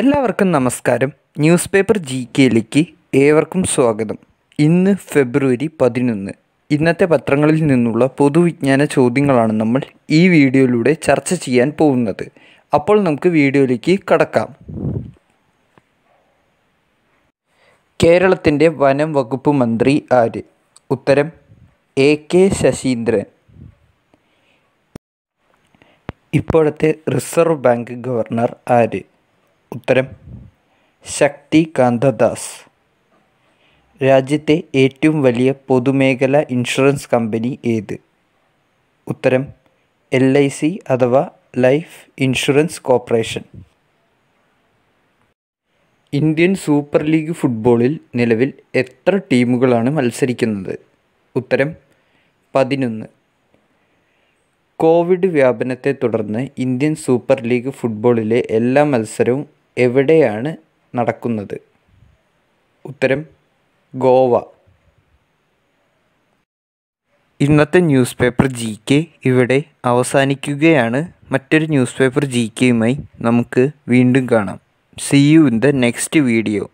എല്ലാവർക്കും നമസ്കാരം news paper G കെയിലേക്ക് ഏവർക്കും സ്വാഗതം ഇന്ന് ഫെബ്രുവരി പതിനൊന്ന് ഇന്നത്തെ പത്രങ്ങളിൽ നിന്നുള്ള പൊതുവിജ്ഞാന ചോദ്യങ്ങളാണ് നമ്മൾ ഈ വീഡിയോയിലൂടെ ചർച്ച ചെയ്യാൻ പോകുന്നത് അപ്പോൾ നമുക്ക് വീഡിയോയിലേക്ക് കടക്കാം കേരളത്തിൻ്റെ വനം വകുപ്പ് മന്ത്രി ആര് ഉത്തരം എ കെ ശശീന്ദ്രൻ ഇപ്പോഴത്തെ റിസർവ് ബാങ്ക് ഗവർണർ ആര് ഉത്തരം ശക്തികാന്തദാസ് രാജ്യത്തെ ഏറ്റവും വലിയ പൊതുമേഖലാ ഇൻഷുറൻസ് കമ്പനി ഏത് ഉത്തരം എൽ ഐ സി അഥവാ life insurance corporation Indian super league ഫുട്ബോളിൽ നിലവിൽ എത്ര ടീമുകളാണ് മത്സരിക്കുന്നത് ഉത്തരം പതിനൊന്ന് കോവിഡ് വ്യാപനത്തെ തുടർന്ന് ഇന്ത്യൻ സൂപ്പർ ലീഗ് ഫുട്ബോളിലെ എല്ലാ മത്സരവും എവിടെയാണ് നടക്കുന്നത് ഉത്തരം ഗോവ ഇന്നത്തെ ന്യൂസ് പേപ്പർ ജി കെ ഇവിടെ അവസാനിക്കുകയാണ് മറ്റൊരു ന്യൂസ് പേപ്പർ ജി കെയുമായി നമുക്ക് വീണ്ടും കാണാം see you in the next video